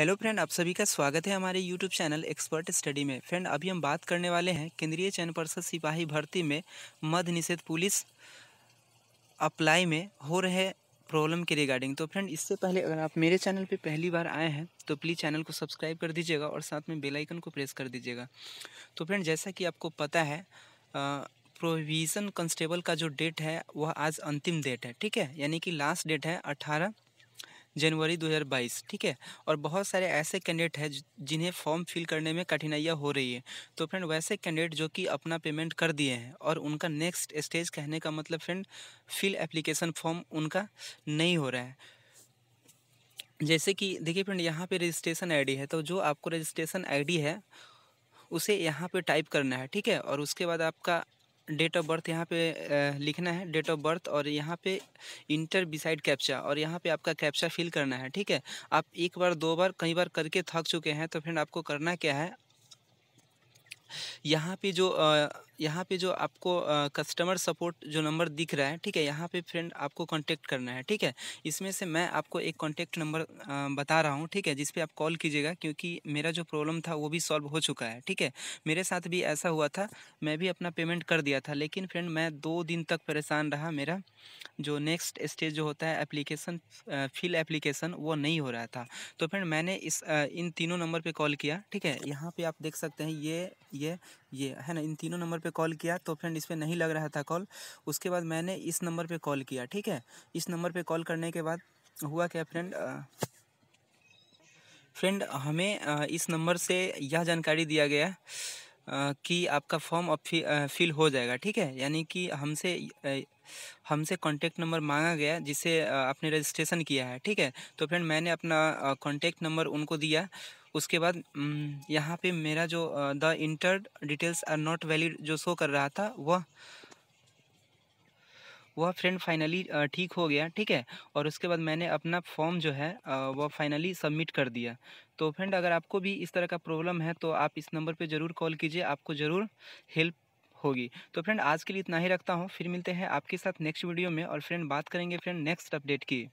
hello friend आप सभी का स्वागत है हमारे यूट्यूब चैनल एक्सपर्ट स्टडी में फ्रेंड अभी हम बात करने वाले हैं केंद्रीय चयन परिषद सिपाही भर्ती में मध्य निषेध पुलिस अप्लाई में हो रहे प्रॉब्लम के रिगार्डिंग तो फ्रेंड इससे पहले अगर आप मेरे चैनल पे पहली बार आए हैं तो प्लीज़ चैनल को सब्सक्राइब कर दीजिएगा और साथ में बेलाइकन को प्रेस कर दीजिएगा तो फ्रेंड जैसा कि आपको पता है आ, प्रोविज़न कॉन्स्टेबल का जो डेट है वह आज अंतिम डेट है ठीक है यानी कि लास्ट डेट है अट्ठारह जनवरी 2022 ठीक है और बहुत सारे ऐसे कैंडिडेट हैं जिन्हें फॉर्म फिल करने में कठिनाइयाँ हो रही है तो फ्रेंड वैसे कैंडिडेट जो कि अपना पेमेंट कर दिए हैं और उनका नेक्स्ट स्टेज कहने का मतलब फ्रेंड फिल एप्लीकेशन फॉर्म उनका नहीं हो रहा है जैसे कि देखिए फ्रेंड यहाँ पे रजिस्ट्रेशन आईडी है तो जो आपको रजिस्ट्रेशन आईडी है उसे यहाँ पे टाइप करना है ठीक है और उसके बाद आपका डेट ऑफ बर्थ यहाँ पे लिखना है डेट ऑफ बर्थ और यहाँ पे इंटर बिसाइड कैप्चा और यहाँ पे आपका कैप्चा फिल करना है ठीक है आप एक बार दो बार कई बार करके थक चुके हैं तो फ्रेंड आपको करना क्या है यहाँ पे जो आ, यहाँ पे जो आपको कस्टमर सपोर्ट जो नंबर दिख रहा है ठीक है यहाँ पे फ्रेंड आपको कांटेक्ट करना है ठीक है इसमें से मैं आपको एक कांटेक्ट नंबर बता रहा हूँ ठीक है जिसपे आप कॉल कीजिएगा क्योंकि मेरा जो प्रॉब्लम था वो भी सॉल्व हो चुका है ठीक है मेरे साथ भी ऐसा हुआ था मैं भी अपना पेमेंट कर दिया था लेकिन फ्रेंड मैं दो दिन तक परेशान रहा मेरा जो नेक्स्ट स्टेज जो होता है एप्लीकेशन फिल एप्लीकेशन वो नहीं हो रहा था तो फ्रेंड मैंने इस इन तीनों नंबर पर कॉल किया ठीक है यहाँ पर आप देख सकते हैं ये ये ये है ना इन तीनों नंबर पर पे कॉल किया तो फ्रेंड इस पर नहीं लग रहा था कॉल उसके बाद मैंने इस नंबर पे कॉल किया ठीक है इस नंबर पे कॉल करने के बाद हुआ क्या फ्रेंड फ्रेंड हमें इस नंबर से यह जानकारी दिया गया कि आपका फॉर्म अब फिल हो जाएगा ठीक है यानी कि हमसे हमसे कॉन्टेक्ट नंबर मांगा गया जिसे आपने रजिस्ट्रेशन किया है ठीक है तो फ्रेंड मैंने अपना कॉन्टेक्ट नंबर उनको दिया उसके बाद यहाँ पे मेरा जो the enter details are not valid जो शो कर रहा था वह वह फ्रेंड फाइनली ठीक हो गया ठीक है और उसके बाद मैंने अपना फॉर्म जो है वह फाइनली सबमिट कर दिया तो फ्रेंड अगर आपको भी इस तरह का प्रॉब्लम है तो आप इस नंबर पे ज़रूर कॉल कीजिए आपको ज़रूर हेल्प होगी तो फ्रेंड आज के लिए इतना ही रखता हूँ फिर मिलते हैं आपके साथ नेक्स्ट वीडियो में और फ्रेंड बात करेंगे फ्रेंड नेक्स्ट अपडेट की